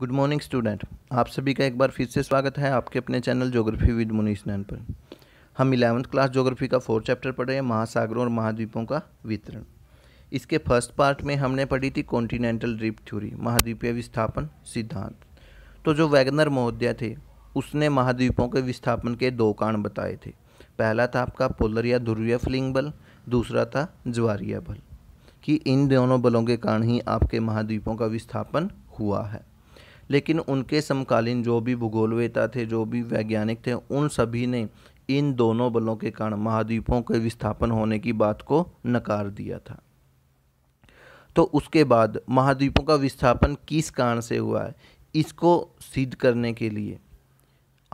good morning student आप सभी का एक बार फिर से स्वागत है आपके अपने channel geography with Munish Nain पर हम इलेवंथ क्लास ज्योग्राफी का फोर्थ चैप्टर पढ़ रहे हैं महासागरों और महाद्वीपों का वितरण इसके फर्स्ट पार्ट में हमने पढ़ी थी कॉन्टिनेंटल ड्रिप थ्योरी महाद्वीपीय विस्थापन सिद्धांत तो जो वैगनर महोदय थे उसने महाद्वीपों के विस्थापन के दो कारण बताए थे पहला था आपका पोलर या ध्रुवीय फ्लिंग बल दूसरा था ज्वारिया बल कि इन दोनों बलों के कारण ही आपके महाद्वीपों का विस्थापन हुआ है लेकिन उनके समकालीन जो भी भूगोलवेता थे जो भी वैज्ञानिक थे उन सभी ने इन दोनों बलों के कारण महाद्वीपों के विस्थापन होने की बात को नकार दिया था तो उसके बाद महाद्वीपों का विस्थापन किस कारण से हुआ है इसको सिद्ध करने के लिए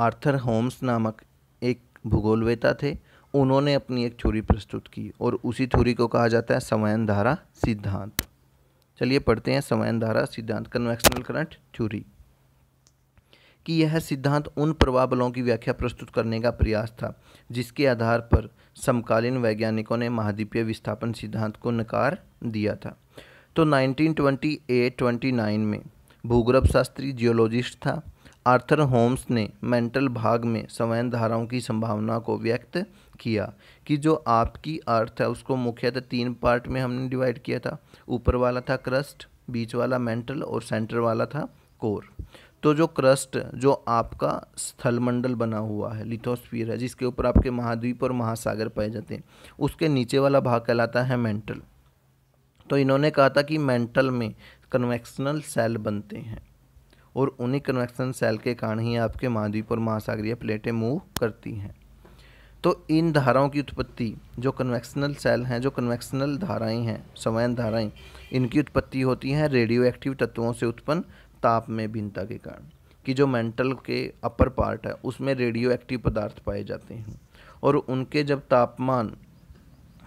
आर्थर होम्स नामक एक भूगोलवेता थे उन्होंने अपनी एक थ्योरी प्रस्तुत की और उसी थ्योरी को कहा जाता है समयन धारा सिद्धांत चलिए पढ़ते हैं समयन धारा सिद्धांत कन्वेक्शनल करंट थ्योरी कि यह सिद्धांत उन प्रभाव बलों की व्याख्या प्रस्तुत करने का प्रयास था जिसके आधार पर समकालीन वैज्ञानिकों ने महाद्वीपीय विस्थापन सिद्धांत को नकार दिया था तो 1928-29 में भूगर्भ शास्त्री जियोलॉजिस्ट था आर्थर होम्स ने मेंटल भाग में संवैन धाराओं की संभावना को व्यक्त किया कि जो आपकी अर्थ है उसको मुख्यतः तीन पार्ट में हमने डिवाइड किया था ऊपर वाला था क्रस्ट बीच वाला मेंटल और सेंटर वाला था कोर तो जो क्रस्ट जो आपका स्थलमंडल बना हुआ है लिथोस्फीयर है जिसके ऊपर आपके महाद्वीप और महासागर पाए जाते हैं उसके नीचे वाला भाग कहलाता है मेंटल तो इन्होंने कहा था कि मेंटल में कन्वेक्शनल सेल बनते हैं और उन्हीं कन्वेक्शन सेल के कारण ही आपके महाद्वीप और महासागरीय प्लेटें मूव करती हैं तो इन धाराओं की उत्पत्ति जो कन्वेक्शनल सेल हैं जो कन्वेक्शनल धाराएं हैं समयन धाराएं इनकी उत्पत्ति होती हैं रेडियो एक्टिव तत्वों से उत्पन्न ताप में भिन्नता के कारण कि जो मेंटल के अपर पार्ट है उसमें रेडियो एक्टिव पदार्थ पाए जाते हैं और उनके जब तापमान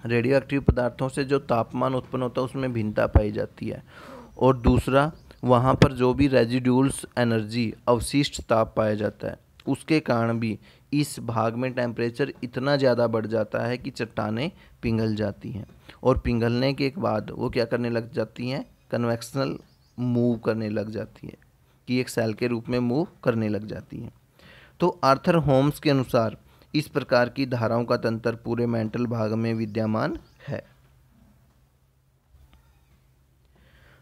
रेडियो एक्टिव पदार्थों से जो तापमान उत्पन्न होता है उसमें भिन्नता पाई जाती है और दूसरा वहाँ पर जो भी रेजिड्यूल्स एनर्जी अवशिष्ट ताप पाया जाता है उसके कारण भी इस भाग में टेम्परेचर इतना ज़्यादा बढ़ जाता है कि चट्टाने पिघल जाती हैं और पिघलने के बाद वो क्या करने लग जाती हैं कन्वेक्शनल मूव करने लग जाती है कि एक सेल के रूप में मूव करने लग जाती हैं तो आर्थर होम्स के अनुसार इस प्रकार की धाराओं का तंत्र पूरे मेंटल भाग में विद्यमान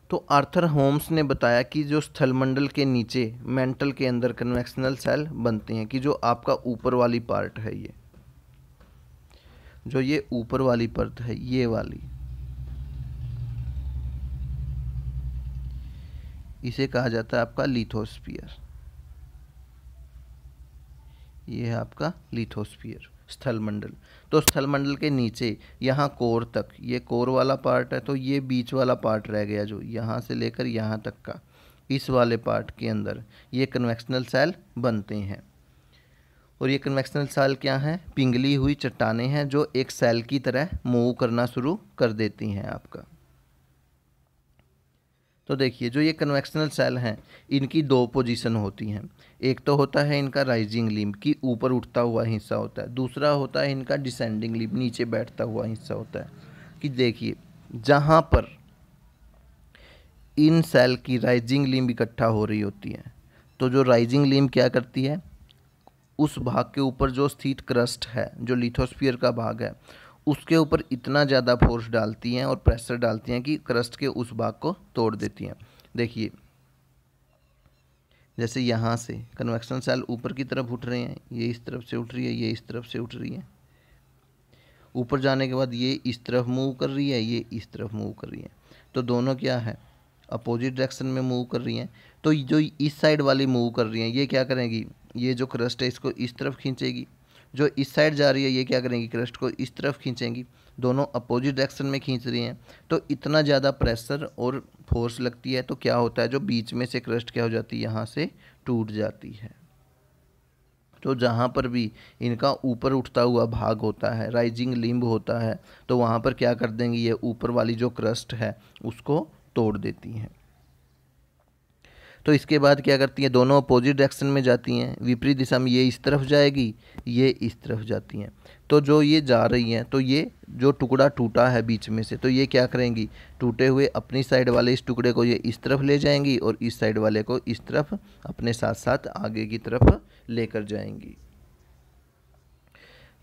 तो आर्थर होम्स ने बताया कि जो स्थलमंडल के नीचे मेंटल के अंदर कन्वेक्शनल सेल बनते हैं कि जो आपका ऊपर वाली पार्ट है ये जो ये ऊपर वाली परत है ये वाली इसे कहा जाता है आपका लिथोस्पियर ये है आपका लिथोस्फियर स्थलमंडल तो स्थलमंडल के नीचे यहाँ कोर तक ये कोर वाला पार्ट है तो ये बीच वाला पार्ट रह गया जो यहाँ से लेकर यहाँ तक का इस वाले पार्ट के अंदर ये कन्वेक्शनल सेल बनते हैं और ये कन्वेक्शनल सेल क्या हैं पिंगली हुई चट्टाने हैं जो एक सेल की तरह मूव करना शुरू कर देती हैं आपका तो देखिए जो ये कन्वेक्शनल सेल हैं इनकी दो पोजीशन होती हैं एक तो होता है इनका राइजिंग लिम्ब की ऊपर उठता हुआ हिस्सा होता है दूसरा होता है इनका डिसेंडिंग लिम्ब नीचे बैठता हुआ हिस्सा होता है कि देखिए जहाँ पर इन सेल की राइजिंग लिम्ब इकट्ठा हो रही होती है तो जो राइजिंग लिम्ब क्या करती है उस भाग के ऊपर जो स्थित क्रस्ट है जो लिथोस्फियर का भाग है उसके ऊपर इतना ज़्यादा फोर्स डालती हैं और प्रेशर डालती हैं कि क्रस्ट के उस भाग को तोड़ देती हैं देखिए जैसे यहाँ से कन्वेक्शन सेल ऊपर की तरफ उठ रहे हैं ये इस तरफ से उठ रही है ये इस तरफ से उठ रही है ऊपर जाने के बाद ये इस तरफ मूव कर रही है ये इस तरफ मूव कर रही है तो दोनों क्या है अपोजिट डायरेक्शन में मूव कर रही हैं तो जो इस साइड वाली मूव कर रही हैं ये क्या करेंगी ये जो क्रस्ट है इसको इस तरफ खींचेगी जो इस साइड जा रही है ये क्या करेंगी क्रस्ट को इस तरफ खींचेंगी दोनों अपोजिट डायरेक्शन में खींच रही हैं तो इतना ज़्यादा प्रेशर और फोर्स लगती है तो क्या होता है जो बीच में से क्रस्ट क्या हो जाती है यहाँ से टूट जाती है तो जहाँ पर भी इनका ऊपर उठता हुआ भाग होता है राइजिंग लिम्ब होता है तो वहाँ पर क्या कर देंगी ये ऊपर वाली जो क्रस्ट है उसको तोड़ देती हैं तो इसके बाद क्या करती हैं दोनों अपोजिट डायरेक्शन में जाती हैं विपरीत दिशा में ये इस तरफ जाएगी ये इस तरफ जाती हैं तो जो ये जा रही हैं तो ये जो टुकड़ा टूटा है बीच में से तो ये क्या करेंगी टूटे हुए अपनी साइड वाले इस टुकड़े को ये इस तरफ ले जाएंगी और इस साइड वाले को इस तरफ अपने साथ साथ आगे की तरफ लेकर जाएंगी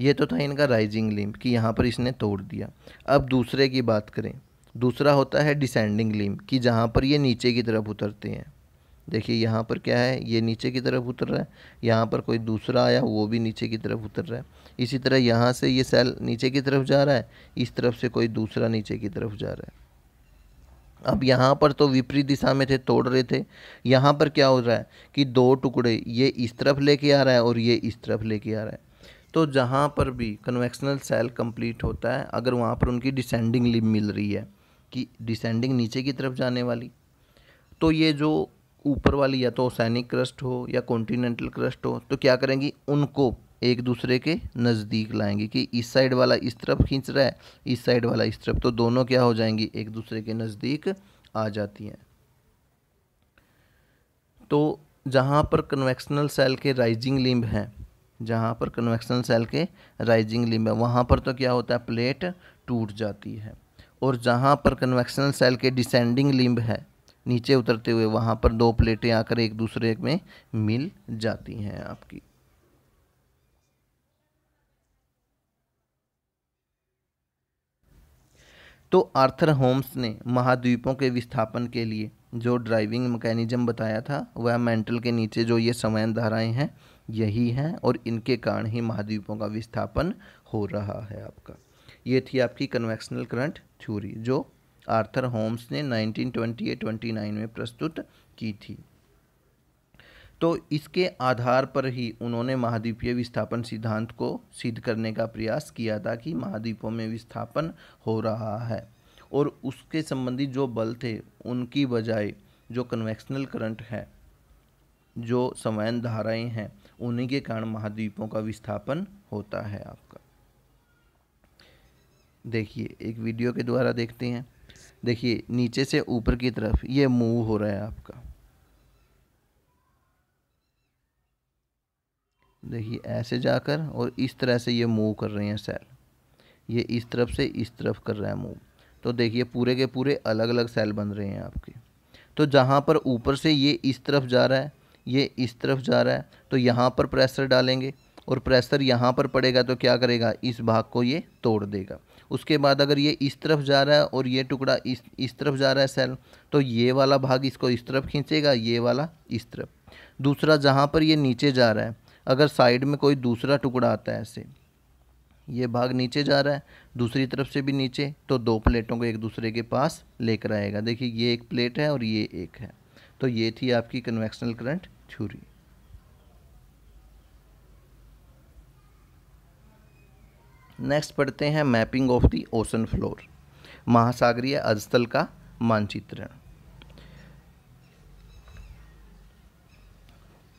ये तो था इनका राइजिंग लिम्ब कि यहाँ पर इसने तोड़ दिया अब दूसरे की बात करें दूसरा होता है डिसेंडिंग लिम्ब कि जहाँ पर ये नीचे की तरफ उतरते हैं देखिए यहाँ पर क्या है ये नीचे की तरफ उतर रहा है यहाँ पर कोई दूसरा आया वो भी नीचे की तरफ उतर रहा है इसी तरह यहाँ से ये सेल नीचे की तरफ जा रहा है इस तरफ से कोई दूसरा नीचे की तरफ जा रहा है अब यहाँ पर तो विपरीत दिशा में थे तोड़ रहे थे यहाँ पर क्या हो रहा है कि दो टुकड़े ये इस तरफ लेके आ रहा है और ये इस तरफ लेके आ रहा है तो जहाँ पर भी कन्वेक्शनल सेल कंप्लीट होता है अगर वहाँ पर उनकी डिसेंडिंग लिम मिल रही है कि डिसेंडिंग नीचे की तरफ जाने वाली तो ये जो ऊपर वाली या तो ओसैनिक क्रस्ट हो या कॉन्टीनेंटल क्रस्ट हो तो क्या करेंगी उनको एक दूसरे के नज़दीक लाएंगी कि इस साइड वाला इस तरफ खींच रहा है इस साइड वाला इस तरफ तो दोनों क्या हो जाएंगी एक दूसरे के नज़दीक आ जाती हैं तो जहाँ पर कन्वेक्शनल सेल के राइजिंग लिम्ब हैं जहाँ पर कन्वेक्शनल सेल के राइजिंग लिम्ब है वहाँ पर तो क्या होता है प्लेट टूट जाती है और जहाँ पर कन्वेक्शनल सेल के डिसेंडिंग लिम्ब है नीचे उतरते हुए वहाँ पर दो प्लेटें आकर एक दूसरे में मिल जाती हैं आपकी तो आर्थर होम्स ने महाद्वीपों के विस्थापन के लिए जो ड्राइविंग मैकेनिज्म बताया था वह मेंटल के नीचे जो ये समयन धाराएं हैं यही हैं और इनके कारण ही महाद्वीपों का विस्थापन हो रहा है आपका ये थी आपकी कन्वेक्शनल करंट थ्योरी जो आर्थर होम्स ने 1928-29 में प्रस्तुत की थी तो इसके आधार पर ही उन्होंने महाद्वीपीय विस्थापन सिद्धांत को सिद्ध करने का प्रयास किया था कि महाद्वीपों में विस्थापन हो रहा है और उसके संबंधित जो बल थे उनकी बजाय जो कन्वेक्शनल करंट है जो समयन धाराएं हैं उन्हीं के कारण महाद्वीपों का विस्थापन होता है आपका देखिए एक वीडियो के द्वारा देखते हैं देखिए नीचे से ऊपर की तरफ ये मूव हो रहा है आपका देखिए ऐसे जाकर और इस तरह से ये मूव कर रहे हैं सेल ये इस तरफ से इस तरफ कर रहा है मूव तो देखिए पूरे के पूरे अलग अलग सेल बन रहे हैं आपके तो जहाँ पर ऊपर से ये इस तरफ जा रहा है ये इस तरफ जा रहा है तो यहाँ पर प्रेशर डालेंगे और प्रेशर यहाँ पर पड़ेगा तो क्या करेगा इस भाग को ये तोड़ देगा उसके बाद अगर ये इस तरफ जा रहा है और ये टुकड़ा इस इस तरफ जा रहा है सेल तो ये वाला भाग इसको इस तरफ खींचेगा ये वाला इस तरफ दूसरा जहाँ पर ये नीचे जा रहा है अगर साइड में कोई दूसरा टुकड़ा आता है ऐसे ये भाग नीचे जा रहा है दूसरी तरफ से भी नीचे तो दो प्लेटों को एक दूसरे के पास लेकर आएगा देखिए ये एक प्लेट है और ये एक है तो ये थी आपकी कन्वेक्शनल करंट छुरी नेक्स्ट पढ़ते हैं mapping of the ocean floor महासागरीय अजस्थल का मानचित्रण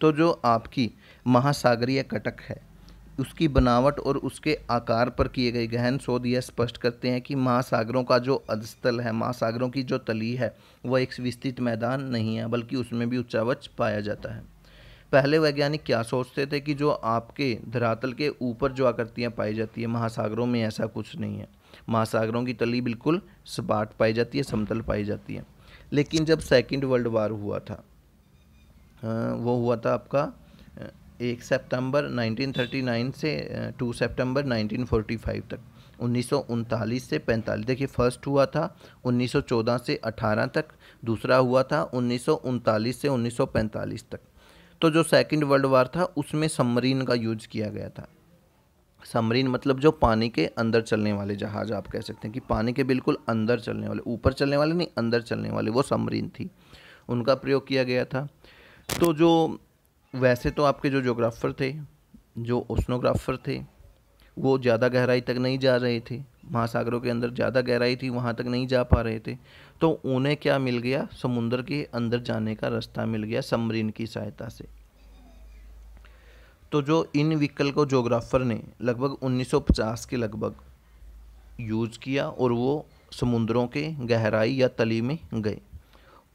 तो जो आपकी महासागरीय कटक है उसकी बनावट और उसके आकार पर किए गए गहन शोध यह स्पष्ट करते हैं कि महासागरों का जो अधस्थल है महासागरों की जो तली है वह एक विस्तृत मैदान नहीं है बल्कि उसमें भी उच्चावच पाया जाता है पहले वैज्ञानिक क्या सोचते थे कि जो आपके धरातल के ऊपर जो आकृतियाँ पाई जाती है महासागरों में ऐसा कुछ नहीं है महासागरों की तली बिल्कुल सपाट पाई जाती है समतल पाई जाती है लेकिन जब सेकेंड वर्ल्ड वार हुआ था वो हुआ था आपका एक सितंबर 1939 से टू सितंबर 1945 तक उन्नीस से पैंतालीस देखिए फर्स्ट हुआ था 1914 से 18 तक दूसरा हुआ था उन्नीस से 1945 तक तो जो सेकेंड वर्ल्ड वार था उसमें सबमरीन का यूज किया गया था सबमरीन मतलब जो पानी के अंदर चलने वाले जहाज़ आप कह सकते हैं कि पानी के बिल्कुल अंदर चलने वाले ऊपर चलने वाले नहीं अंदर चलने वाले वो सबमरीन थी उनका प्रयोग किया गया था तो जो वैसे तो आपके जो जोग्राफ़र थे जो ओसनोग्राफ़र थे वो ज़्यादा गहराई तक नहीं जा रहे थे महासागरों के अंदर ज़्यादा गहराई थी वहाँ तक नहीं जा पा रहे थे तो उन्हें क्या मिल गया समुद्र के अंदर जाने का रास्ता मिल गया समरीन की सहायता से तो जो इन व्हीकल को जोग्राफर ने लगभग 1950 के लगभग यूज़ किया और वो समुद्रों के गहराई या तली में गए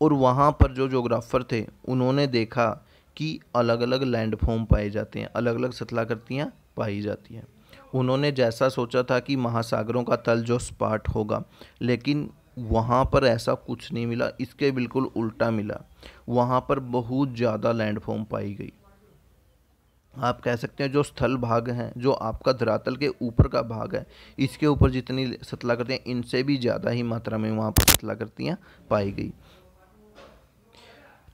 और वहाँ पर जो जोग्राफर थे उन्होंने देखा कि अलग अलग लैंडफॉर्म पाए जाते हैं अलग अलग सतलाकृतियाँ पाई जाती हैं उन्होंने जैसा सोचा था कि महासागरों का तल जो स्पाट होगा लेकिन वहाँ पर ऐसा कुछ नहीं मिला इसके बिल्कुल उल्टा मिला वहाँ पर बहुत ज़्यादा लैंडफॉर्म पाई गई आप कह सकते हैं जो स्थल भाग हैं जो आपका धरातल के ऊपर का भाग है इसके ऊपर जितनी सतला करती हैं इनसे भी ज़्यादा ही मात्रा में वहाँ पर सतला करतियाँ पाई गई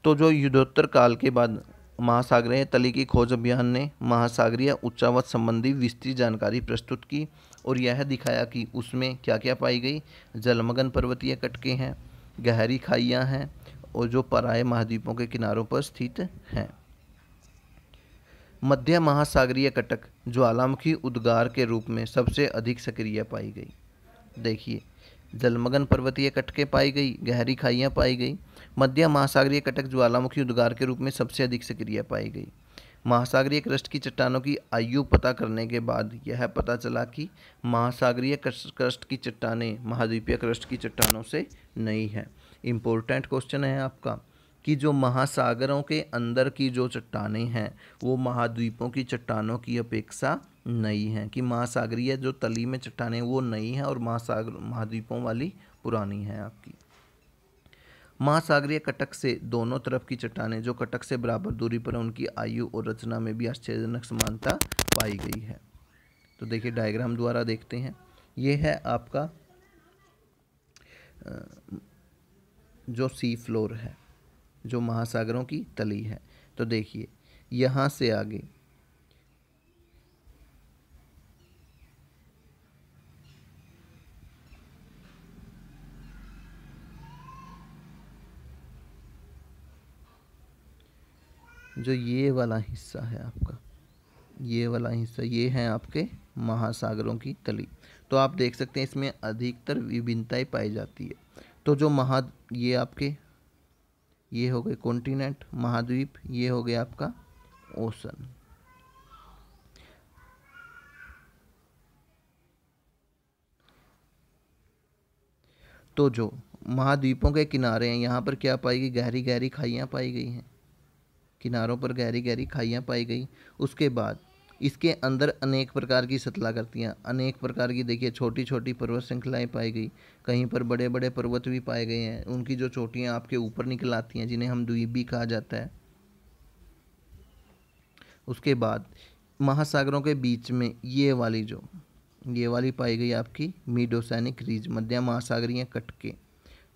तो जो युद्धोत्तर काल के बाद महासागरीय तली की खोज अभियान ने महासागरीय उच्चावत संबंधी विस्तृत जानकारी प्रस्तुत की और यह दिखाया कि उसमें क्या क्या पाई गई जलमग्न पर्वतीय कटके हैं गहरी खाइयाँ हैं और जो पराए महाद्वीपों के किनारों पर स्थित हैं मध्य महासागरीय कटक ज्वालामुखी उद्गार के रूप में सबसे अधिक सक्रिय पाई गई देखिए जलमग्न पर्वतीय कटके पाई गई गहरी खाइयाँ पाई गई मध्य महासागरीय कटक ज्वालामुखी उद्गार के रूप में सबसे अधिक सक्रिय पाई गई महासागरीय क्रस्ट की चट्टानों की आयु पता करने के बाद यह पता चला कि महासागरीय क्रस्ट की चट्टानें महाद्वीपीय क्रस्ट की चट्टानों से नई हैं इम्पोर्टेंट क्वेश्चन है आपका कि जो महासागरों के अंदर की जो चट्टाने हैं वो महाद्वीपों की चट्टानों की अपेक्षा नई हैं कि महासागरीय जो तली में चट्टाने वो नई हैं और महासागर महाद्वीपों वाली पुरानी हैं आपकी महासागरीय कटक से दोनों तरफ की चट्टानें जो कटक से बराबर दूरी पर उनकी आयु और रचना में भी आश्चर्यजनक समानता पाई गई है तो देखिए डायग्राम द्वारा देखते हैं ये है आपका जो सी फ्लोर है जो महासागरों की तली है तो देखिए यहाँ से आगे जो ये वाला हिस्सा है आपका ये वाला हिस्सा ये है आपके महासागरों की कली तो आप देख सकते हैं इसमें अधिकतर विभिन्नताएँ पाई जाती है तो जो महा ये आपके ये हो गए कॉन्टिनेंट महाद्वीप ये हो गया आपका ओसन तो जो महाद्वीपों के किनारे हैं यहाँ पर क्या पाई गई गहरी गहरी खाइयाँ पाई गई हैं किनारों पर गहरी गहरी खाइयाँ पाई गई उसके बाद इसके अंदर अनेक प्रकार की सतला हैं अनेक प्रकार की देखिए छोटी छोटी पर्वत श्रृंखलाएँ पाई गई कहीं पर बड़े बड़े पर्वत भी पाए गए हैं उनकी जो चोटियाँ आपके ऊपर निकल आती हैं जिन्हें हम द्वीप भी कहा जाता है उसके बाद महासागरों के बीच में ये वाली जो ये वाली पाई गई आपकी मीडोसैनिक रीज मध्य महासागरीय कटके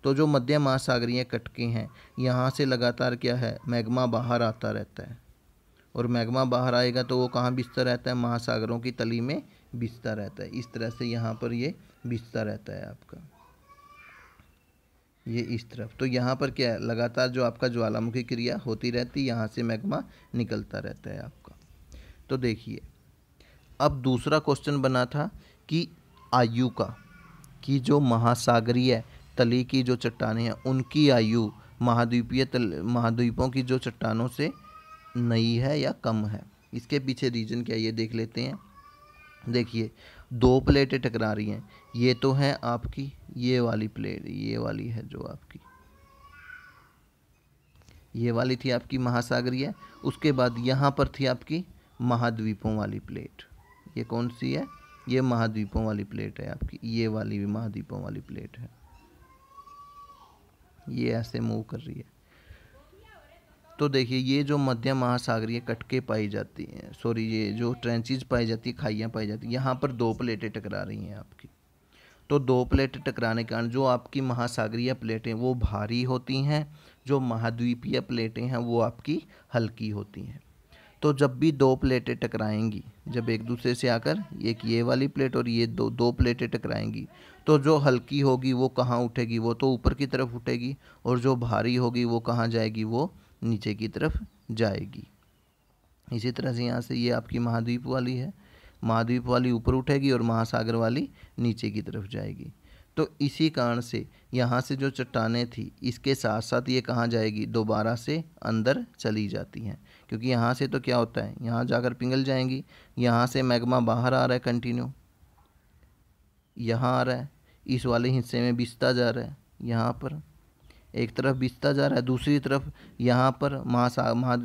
तो जो मध्य महासागरीय कटके हैं यहाँ से लगातार क्या है मैग्मा बाहर आता रहता है और मैग्मा बाहर आएगा तो वो कहाँ बिस्तर रहता है महासागरों की तली में बिस्तर रहता है इस तरह से यहाँ पर ये बिस्तर रहता है आपका ये इस तरफ तो यहाँ पर क्या है लगातार जो आपका ज्वालामुखी क्रिया होती रहती है यहाँ से मैग्मा निकलता रहता है आपका तो देखिए अब दूसरा क्वेश्चन बना था कि आयु का कि जो महासागरीय तली की जो चट्टानें हैं उनकी आयु महाद्वीपीय तल महाद्वीपों की जो चट्टानों से नई है या कम है इसके पीछे रीजन क्या ये देख लेते हैं देखिए दो प्लेटें टकरा रही हैं ये तो है आपकी ये वाली प्लेट ये वाली है जो आपकी ये वाली थी आपकी महासागरीय उसके बाद यहाँ पर थी आपकी महाद्वीपों वाली प्लेट ये कौन सी है ये महाद्वीपों वाली प्लेट है आपकी ये वाली भी महाद्वीपों वाली प्लेट है ये ऐसे मूव कर रही है तो देखिए ये जो मध्य महासागरीय कटके पाई जाती हैं सॉरी ये जो ट्रेंचीज पाई जाती है खाइयाँ पाई जाती हैं यहाँ पर दो प्लेटें टकरा रही हैं आपकी तो दो प्लेटें टकराने के कारण जो आपकी महासागरीय प्लेटें वो भारी होती हैं जो महाद्वीपीय प्लेटें हैं वो आपकी हल्की होती हैं तो जब भी दो प्लेटें टकराएंगी जब एक दूसरे से आकर एक ये वाली प्लेट और ये दो दो प्लेटें टकराएंगी तो जो हल्की होगी वो कहाँ उठेगी वो तो ऊपर की तरफ उठेगी और जो भारी होगी वो कहाँ जाएगी वो नीचे की तरफ जाएगी इसी तरह से यहाँ से ये आपकी महाद्वीप वाली है महाद्वीप वाली ऊपर उठेगी और महासागर वाली नीचे की तरफ जाएगी तो इसी कारण से यहाँ से जो चट्टाने थी इसके साथ साथ ये कहाँ जाएगी दोबारा से अंदर चली जाती हैं क्योंकि यहाँ से तो क्या होता है यहाँ जाकर पिघल जाएंगी यहाँ से मैग्मा बाहर आ रहा है कंटिन्यू यहाँ आ रहा है इस वाले हिस्से में बिस्ता जा रहा है यहाँ पर एक तरफ बिस्ता जा रहा है दूसरी तरफ यहाँ पर महासा महा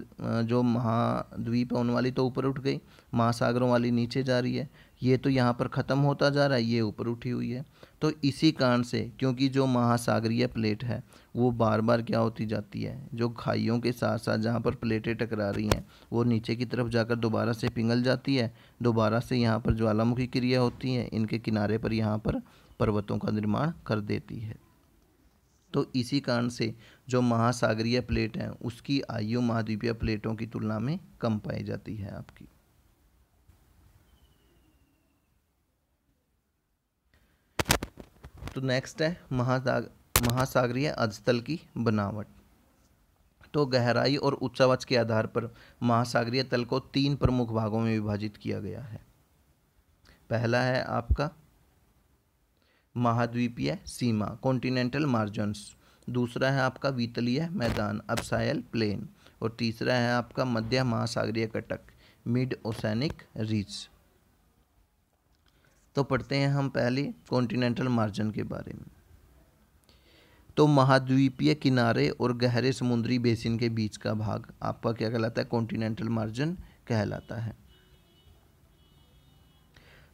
जो महाद्वीप है उन वाली तो ऊपर उठ गई महासागरों वाली नीचे जा रही है ये तो यहाँ पर ख़त्म होता जा रहा है ये ऊपर उठी हुई है तो इसी कारण से क्योंकि जो महासागरीय प्लेट है वो बार बार क्या होती जाती है जो खाइयों के साथ साथ जहाँ पर प्लेटें टकरा रही हैं वो नीचे की तरफ जाकर दोबारा से पिघल जाती है दोबारा से यहाँ पर ज्वालामुखी क्रिया होती है इनके किनारे पर यहाँ पर पर्वतों का निर्माण कर देती है तो इसी कारण से जो महासागरीय प्लेट हैं उसकी आयु महाद्वीपीय प्लेटों की तुलना में कम पाई जाती है आपकी तो नेक्स्ट है महासाग महासागरीय अधस्थल की बनावट तो गहराई और उच्चावच के आधार पर महासागरीय तल को तीन प्रमुख भागों में विभाजित किया गया है पहला है आपका महाद्वीपीय सीमा कॉन्टिनेंटल मार्जन्स दूसरा है आपका वीतलीय मैदान अबसायल प्लेन और तीसरा है आपका मध्य महासागरीय कटक मिड ओसैनिक रीच तो पढ़ते हैं हम पहले कॉन्टिनेंटल मार्जन के बारे में तो महाद्वीपीय किनारे और गहरे समुद्री बेसिन के बीच का भाग आपका क्या कहलाता है कॉन्टिनेंटल मार्जन कहलाता है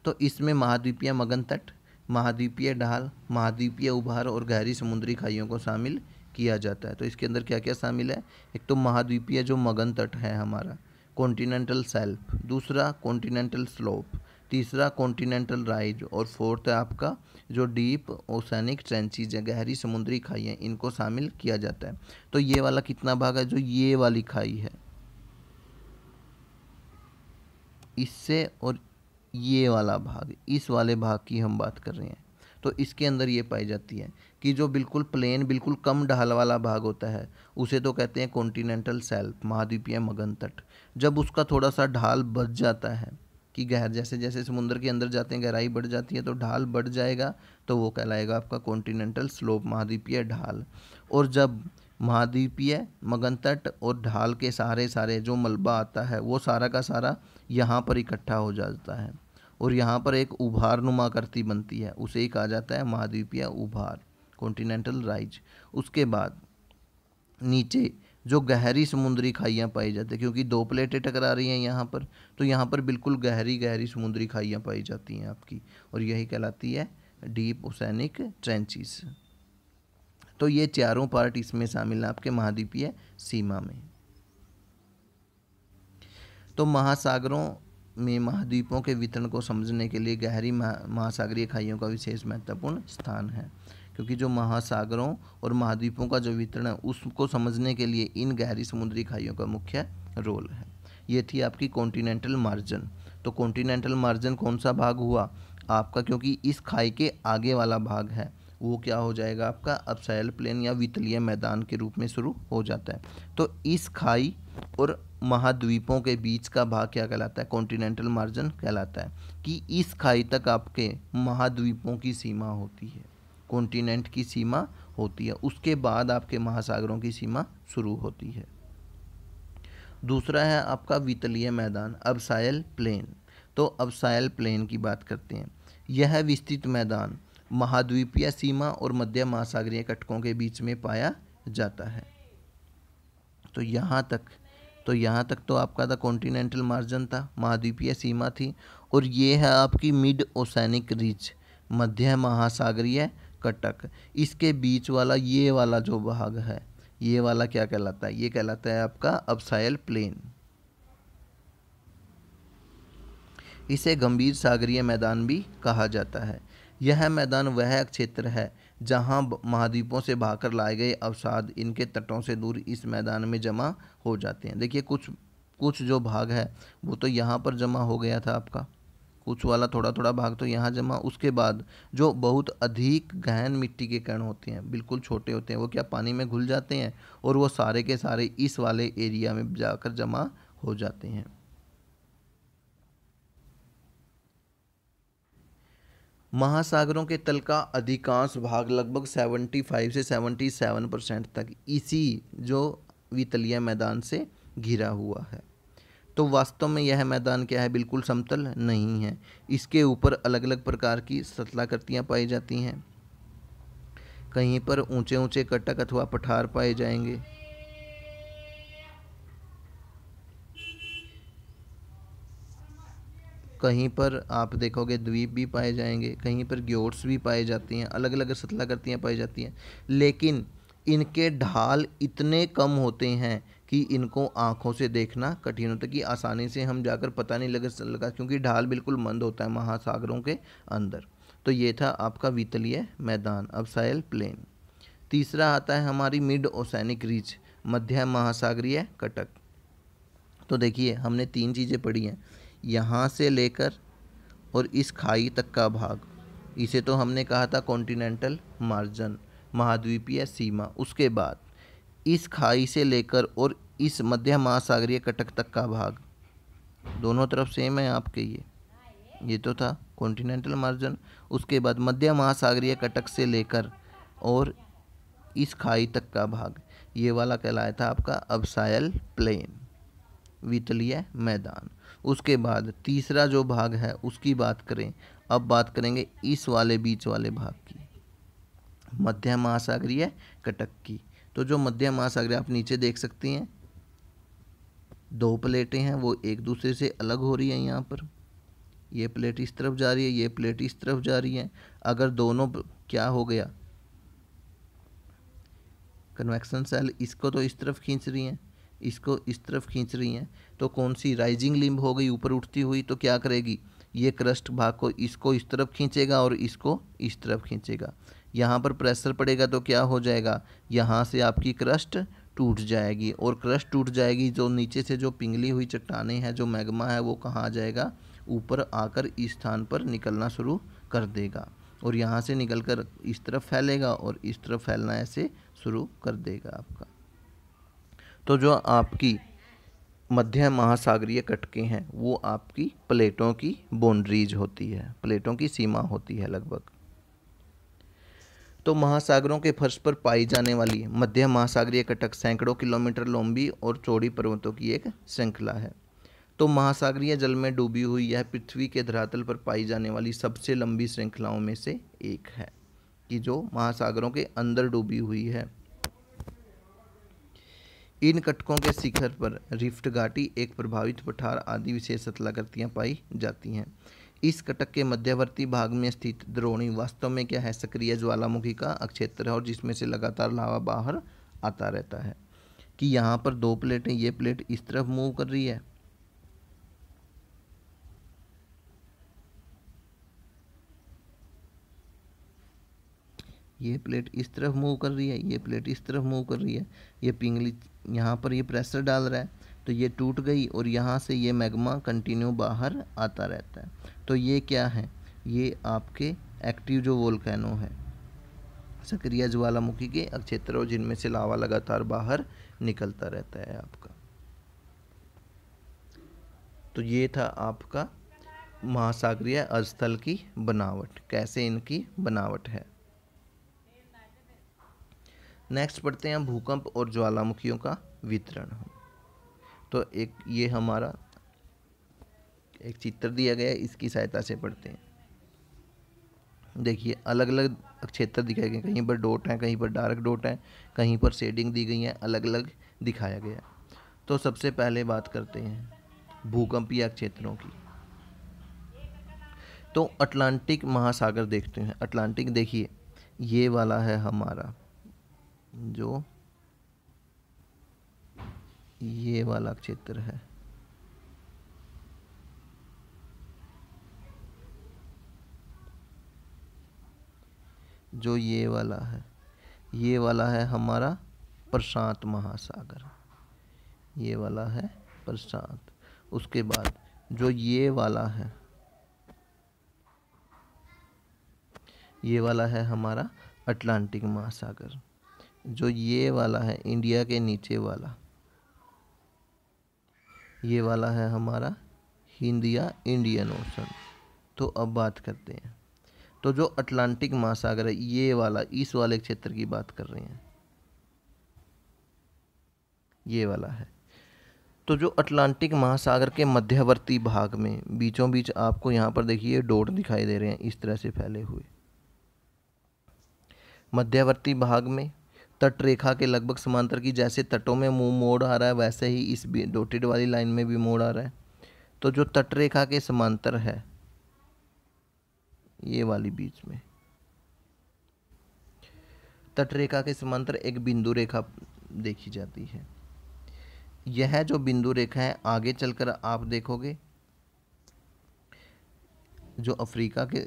तो इसमें महाद्वीपीय मगन तट महाद्वीपीय ढाल महाद्वीपीय उभार और गहरी समुद्री खाइयों को शामिल किया जाता है तो इसके अंदर क्या क्या शामिल है एक तो महाद्वीपीय जो मगन तट है हमारा कॉन्टिनेंटल सेल्फ दूसरा कॉन्टिनेंटल स्लोप तीसरा कॉन्टिनेंटल राइज और फोर्थ है आपका जो डीप ओसैनिक ट्रेंचीज है गहरी समुद्री खाई है इनको शामिल किया जाता है तो ये वाला कितना भाग है जो ये वाली खाई है इससे और ये वाला भाग इस वाले भाग की हम बात कर रहे हैं तो इसके अंदर ये पाई जाती है कि जो बिल्कुल प्लेन बिल्कुल कम ढाल वाला भाग होता है उसे तो कहते हैं कॉन्टिनेंटल सेल्फ महाद्वीपीय मगन तट जब उसका थोड़ा सा ढाल बढ़ जाता है कि गहर जैसे जैसे समुद्र के अंदर जाते हैं गहराई बढ़ जाती है तो ढाल बढ़ जाएगा तो वो कहलाएगा आपका कॉन्टिनेंटल स्लोप महाद्वीपीय ढाल और जब महाद्वीपीय मगन तट और ढाल के सारे सारे जो मलबा आता है वो सारा का सारा यहाँ पर इकट्ठा हो जाता है और यहाँ पर एक उभार नुमा करती बनती है उसे ही कहा जाता है महाद्वीपीय उभार कॉन्टिनेंटल राइज उसके बाद नीचे जो गहरी समुद्री खाइयाँ पाई जाती है क्योंकि दो प्लेटें टकरा रही हैं यहाँ पर तो यहाँ पर बिल्कुल गहरी गहरी समुद्री खाइयाँ पाई जाती हैं आपकी और यही कहलाती है डीप ओसैनिक ट्रेंचिस तो ये चारों पार्ट इसमें शामिल हैं आपके महाद्वीपीय सीमा में तो महासागरों में महाद्वीपों के वितरण को समझने के लिए गहरी महासागरीय खाइयों का विशेष महत्वपूर्ण स्थान है क्योंकि जो महासागरों और महाद्वीपों का जो वितरण है उसको समझने के लिए इन गहरी समुद्री खाइयों का मुख्य रोल है ये थी आपकी कॉन्टिनेंटल मार्जिन तो कॉन्टिनेंटल मार्जिन कौन सा भाग हुआ आपका क्योंकि इस खाई के आगे वाला भाग है वो क्या हो जाएगा आपका सैल प्लेन या वितलीय मैदान के रूप में शुरू हो जाता है तो इस खाई और महाद्वीपों के बीच का भाग क्या कहलाता है कॉन्टिनेंटल मार्जिन कहलाता है कि इस खाई तक आपके महाद्वीपों की सीमा होती है कॉन्टिनेंट की सीमा होती है उसके बाद आपके महासागरों की सीमा शुरू होती है दूसरा है आपका वितलीय मैदान अबसायल प्लेन तो अबसायल प्लेन की बात करते हैं यह विस्तृत मैदान महाद्वीपीय सीमा और मध्य महासागरीय कटकों के बीच में पाया जाता है तो यहाँ तक तो यहाँ तक तो आपका द कॉन्टिनेंटल मार्जन था महाद्वीपीय सीमा थी और ये है आपकी मिड ओसैनिक रीच मध्य महासागरीय कटक इसके बीच वाला ये वाला जो भाग है ये वाला क्या कहलाता है ये कहलाता है आपका अबसायल प्लेन इसे गंभीर सागरीय मैदान भी कहा जाता है यह मैदान वह क्षेत्र है जहां महाद्वीपों से बहाकर लाए गए अवसाद इनके तटों से दूर इस मैदान में जमा हो जाते हैं देखिए कुछ कुछ जो भाग है वो तो यहाँ पर जमा हो गया था आपका कुछ वाला थोड़ा थोड़ा भाग तो यहाँ जमा उसके बाद जो बहुत अधिक गहन मिट्टी के कण होते हैं बिल्कुल छोटे होते हैं वो क्या पानी में घुल जाते हैं और वो सारे के सारे इस वाले एरिया में जाकर जमा हो जाते हैं महासागरों के तल का अधिकांश भाग लगभग 75 से 77 परसेंट तक इसी जो वितलिया मैदान से घिरा हुआ है तो वास्तव में यह मैदान क्या है बिल्कुल समतल नहीं है इसके ऊपर अलग अलग प्रकार की सतलाकृतियाँ पाई जाती हैं कहीं पर ऊंचे ऊंचे कटक अथवा पठार पाए जाएंगे कहीं पर आप देखोगे द्वीप भी पाए जाएंगे कहीं पर ग्योट्स भी पाए जाती हैं अलग अलग सतलाकृतियाँ पाई जाती हैं लेकिन इनके ढाल इतने कम होते हैं कि इनको आँखों से देखना कठिन होता है कि आसानी से हम जाकर पता नहीं लग लगा क्योंकि ढाल बिल्कुल मंद होता है महासागरों के अंदर तो ये था आपका वितलीय मैदान अब साइल प्लेन तीसरा आता है हमारी मिड ओसैनिक रीच मध्य महासागरीय कटक तो देखिए हमने तीन चीज़ें पढ़ी हैं यहाँ से लेकर और इस खाई तक का भाग इसे तो हमने कहा था कॉन्टिनेंटल मार्जन महाद्वीपीय सीमा उसके बाद इस खाई से लेकर और इस मध्य महासागरीय कटक तक का भाग दोनों तरफ सेम है आपके ये ये तो था कॉन्टिनेंटल मार्जन उसके बाद मध्य महासागरीय कटक से लेकर और इस खाई तक का भाग ये वाला कहलाया था आपका अबसायल प्लेन वितलीय मैदान उसके बाद तीसरा जो भाग है उसकी बात करें अब बात करेंगे इस वाले बीच वाले भाग की मध्य महासागरीय कटक की तो जो मध्य महासागरीय आप नीचे देख सकती हैं दो प्लेटें हैं वो एक दूसरे से अलग हो रही हैं यहाँ पर ये प्लेट इस तरफ जा रही है ये प्लेट इस तरफ जा रही है अगर दोनों क्या हो गया कन्वेक्शन सेल इसको तो इस तरफ खींच रही हैं इसको इस तरफ खींच रही हैं तो कौन सी राइजिंग लिम्ब हो गई ऊपर उठती हुई तो क्या करेगी ये क्रस्ट भाग को इसको इस तरफ खींचेगा और इसको इस तरफ खींचेगा यहाँ पर प्रेशर पड़ेगा तो क्या हो जाएगा यहाँ से आपकी क्रस्ट टूट जाएगी और क्रस्ट टूट जाएगी जो नीचे से जो पिंगली हुई चट्टाने हैं जो मैग्मा है वो कहाँ आ जाएगा ऊपर आकर इस स्थान पर निकलना शुरू कर देगा और यहाँ से निकल कर इस तरफ फैलेगा और इस तरफ फैलना ऐसे शुरू कर देगा आपका तो जो आपकी मध्य महासागरीय कटके हैं वो आपकी प्लेटों की बाउंड्रीज होती है प्लेटों की सीमा होती है लगभग तो महासागरों के फर्श पर पाई जाने वाली मध्य महासागरीय कटक सैकड़ों किलोमीटर लंबी और चौड़ी पर्वतों की एक श्रृंखला है तो महासागरीय जल में डूबी हुई यह पृथ्वी के धरातल पर पाई जाने वाली सबसे लंबी श्रृंखलाओं में से एक है कि जो महासागरों के अंदर डूबी हुई है इन कटकों के शिखर पर रिफ्ट घाटी एक प्रभावित पठार आदि विशेष सतलाकृतियाँ पाई जाती हैं इस कटक के मध्यवर्ती भाग में स्थित द्रोणी वास्तव में क्या है सक्रिय ज्वालामुखी का अक्षेत्र है और जिसमें से लगातार लावा बाहर आता रहता है कि यहाँ पर दो प्लेटें ये प्लेट इस तरफ मूव कर रही है ये प्लेट इस तरफ मूव कर रही है ये प्लेट इस तरफ मूव कर रही है ये पिंगली यहाँ पर ये प्रेशर डाल रहा है तो ये टूट गई और यहाँ से ये मैग्मा कंटिन्यू बाहर आता रहता है तो ये क्या है ये आपके एक्टिव जो वोल्कैनो है सक्रिय ज्वालामुखी के और जिनमें से लावा लगातार बाहर निकलता रहता है आपका तो ये था आपका महासागरीय अस्थल की बनावट कैसे इनकी बनावट है नेक्स्ट पढ़ते हैं भूकंप और ज्वालामुखियों का वितरण तो एक ये हमारा एक चित्र दिया गया है इसकी सहायता से पढ़ते हैं देखिए अलग अलग क्षेत्र दिखाए गए कहीं पर डॉट हैं कहीं पर डार्क डॉट हैं कहीं पर शेडिंग दी गई हैं अलग अलग दिखाया गया तो सबसे पहले बात करते हैं भूकंपीय क्षेत्रों की तो अटलांटिक महासागर देखते हैं अटलांटिक देखिए ये वाला है हमारा जो ये वाला क्षेत्र है जो ये वाला है ये वाला है हमारा प्रशांत महासागर ये वाला है प्रशांत उसके बाद जो ये वाला है ये वाला है हमारा अटलांटिक महासागर जो ये वाला है इंडिया के नीचे वाला ये वाला है हमारा हिंद या इंडियन ओशन तो अब बात करते हैं तो जो अटलांटिक महासागर है ये वाला इस वाले क्षेत्र की बात कर रहे हैं ये वाला है तो जो अटलांटिक महासागर के मध्यवर्ती भाग में बीचों बीच आपको यहाँ पर देखिए डोट दिखाई दे रहे हैं इस तरह से फैले हुए मध्यवर्ती भाग में तट रेखा के लगभग समांतर की जैसे तटों में मुँह मोड़ आ रहा है वैसे ही इस डोटेड वाली लाइन में भी मोड़ आ रहा है तो जो तट रेखा के समांतर है ये वाली बीच में तट रेखा के समांतर एक बिंदु रेखा देखी जाती है यह जो बिंदु रेखा है आगे चलकर आप देखोगे जो अफ्रीका के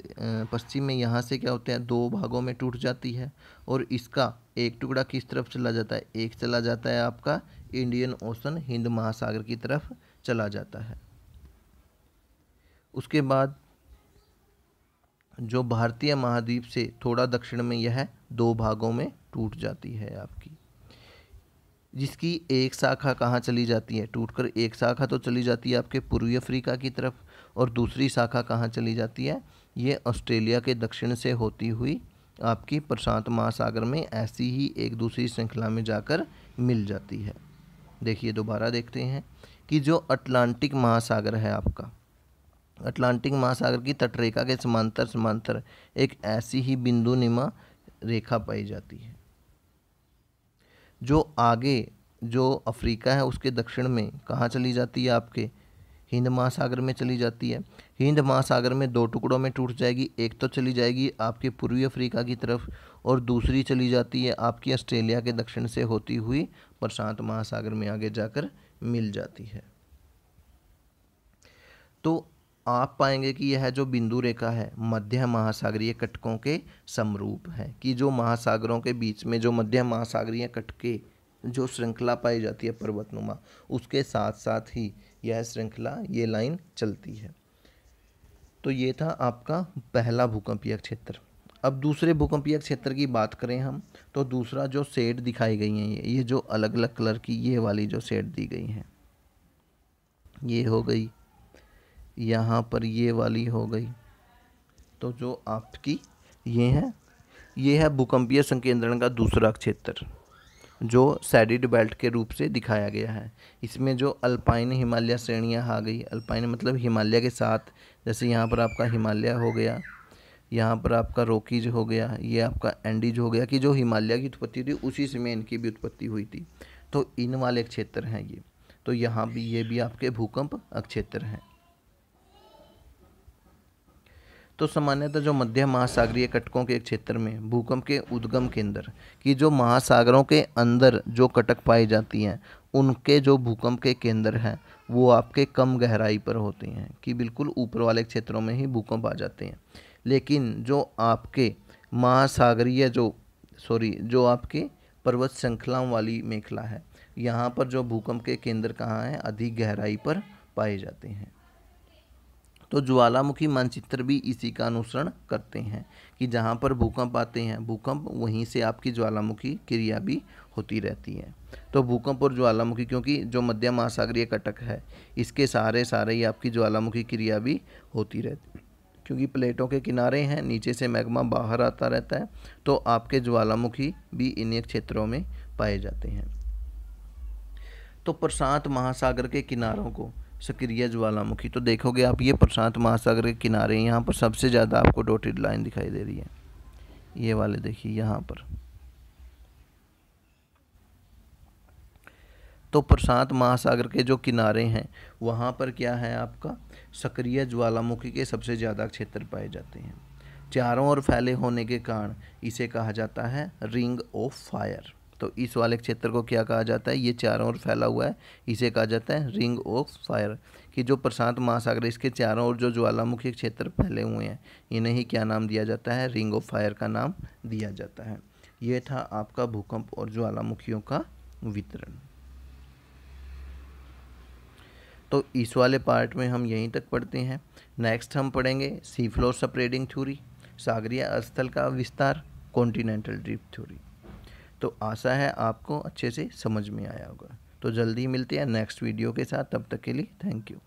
पश्चिम में यहाँ से क्या होते हैं दो भागों में टूट जाती है और इसका एक टुकड़ा किस तरफ चला जाता है एक चला जाता है आपका इंडियन ओशन हिंद महासागर की तरफ चला जाता है उसके बाद जो भारतीय महाद्वीप से थोड़ा दक्षिण में यह दो भागों में टूट जाती है आपकी जिसकी एक शाखा कहाँ चली जाती है टूटकर एक शाखा तो चली जाती है आपके पूर्वी अफ्रीका की तरफ और दूसरी शाखा कहाँ चली जाती है ये ऑस्ट्रेलिया के दक्षिण से होती हुई आपकी प्रशांत महासागर में ऐसी ही एक दूसरी श्रृंखला में जाकर मिल जाती है देखिए दोबारा देखते हैं कि जो अटलांटिक महासागर है आपका अटलांटिक महासागर की तटरेखा के समांतर समांतर एक ऐसी ही बिंदु निमा रेखा पाई जाती है जो आगे जो अफ्रीका है उसके दक्षिण में कहाँ चली जाती है आपके हिंद महासागर में चली जाती है हिंद महासागर में दो टुकड़ों में टूट जाएगी एक तो चली जाएगी आपके पूर्वी अफ्रीका की तरफ और दूसरी चली जाती है आपकी ऑस्ट्रेलिया के दक्षिण से होती हुई प्रशांत महासागर में आगे जाकर मिल जाती है तो आप पाएंगे कि यह जो बिंदु रेखा है मध्य महासागरीय कटकों के समरूप है कि जो महासागरों के बीच में जो मध्य महासागरीय कटके जो श्रृंखला पाई जाती है पर्वतनुमा उसके साथ साथ ही यह श्रृंखला ये लाइन चलती है तो ये था आपका पहला भूकंपीय क्षेत्र अब दूसरे भूकंपीय क्षेत्र की बात करें हम तो दूसरा जो सेड दिखाई गई है ये ये जो अलग अलग कलर की ये वाली जो सेड दी गई हैं ये हो गई यहाँ पर ये वाली हो गई तो जो आपकी ये है ये है भूकंपीय संकेंद्रण का दूसरा क्षेत्र जो सैडिड बेल्ट के रूप से दिखाया गया है इसमें जो अल्पाइन हिमालय श्रेणियाँ आ गई अल्पाइन मतलब हिमालय के साथ जैसे यहाँ पर आपका हिमालय हो गया यहाँ पर आपका रोकीज हो गया ये आपका एंडीज हो गया कि जो हिमालय की उत्पत्ति थी उसी समय इनकी भी उत्पत्ति हुई थी तो इन वाले क्षेत्र हैं ये तो यहाँ भी ये भी आपके भूकंप क्षेत्र हैं तो सामान्यतः जो मध्य महासागरीय कटकों के क्षेत्र में भूकंप के उद्गम केंद्र कि जो महासागरों के अंदर जो कटक पाई जाती हैं उनके जो भूकंप के केंद्र हैं वो आपके कम गहराई पर होते हैं कि बिल्कुल ऊपर वाले क्षेत्रों में ही भूकंप आ जाते हैं लेकिन जो आपके महासागरीय जो सॉरी जो आपके पर्वत श्रृंखलाओं वाली मेखला है यहाँ पर जो भूकंप के केंद्र कहाँ हैं अधिक गहराई पर पाए जाते हैं तो ज्वालामुखी मानचित्र भी इसी का अनुसरण करते हैं कि जहाँ पर भूकंप आते हैं भूकंप वहीं से आपकी ज्वालामुखी क्रिया भी होती रहती है तो भूकंप और ज्वालामुखी क्योंकि जो मध्य महासागरीय कटक है इसके सारे सारे ही आपकी ज्वालामुखी क्रिया भी होती रहती है क्योंकि प्लेटों के किनारे हैं नीचे से मैग्मा बाहर आता रहता है तो आपके ज्वालामुखी भी इन्हीं क्षेत्रों में पाए जाते हैं तो प्रशांत महासागर के किनारों को सक्रिय ज्वालामुखी तो देखोगे आप ये प्रशांत महासागर के किनारे यहाँ पर सबसे ज़्यादा आपको डोटेड लाइन दिखाई दे रही है ये वाले देखिए यहाँ पर तो प्रशांत महासागर के जो किनारे हैं वहाँ पर क्या है आपका सक्रिय ज्वालामुखी के सबसे ज़्यादा क्षेत्र पाए जाते हैं चारों ओर फैले होने के कारण इसे कहा जाता है रिंग ऑफ फायर तो इस वाले क्षेत्र को क्या कहा जाता है ये चारों ओर फैला हुआ है इसे कहा जाता है रिंग ऑफ फायर कि जो प्रशांत महासागर इसके चारों ओर जो ज्वालामुखी क्षेत्र फैले हुए हैं इन्हें ही क्या नाम दिया जाता है रिंग ऑफ फायर का नाम दिया जाता है ये था आपका भूकंप और ज्वालामुखियों का वितरण तो इस वाले पार्ट में हम यहीं तक पढ़ते हैं नेक्स्ट हम पढ़ेंगे सी फ्लोर सप्रेडिंग थ्योरी सागरीय स्थल का विस्तार कॉन्टिनेंटल ड्रिप थ्योरी तो आशा है आपको अच्छे से समझ में आया होगा तो जल्दी मिलते हैं नेक्स्ट वीडियो के साथ तब तक के लिए थैंक यू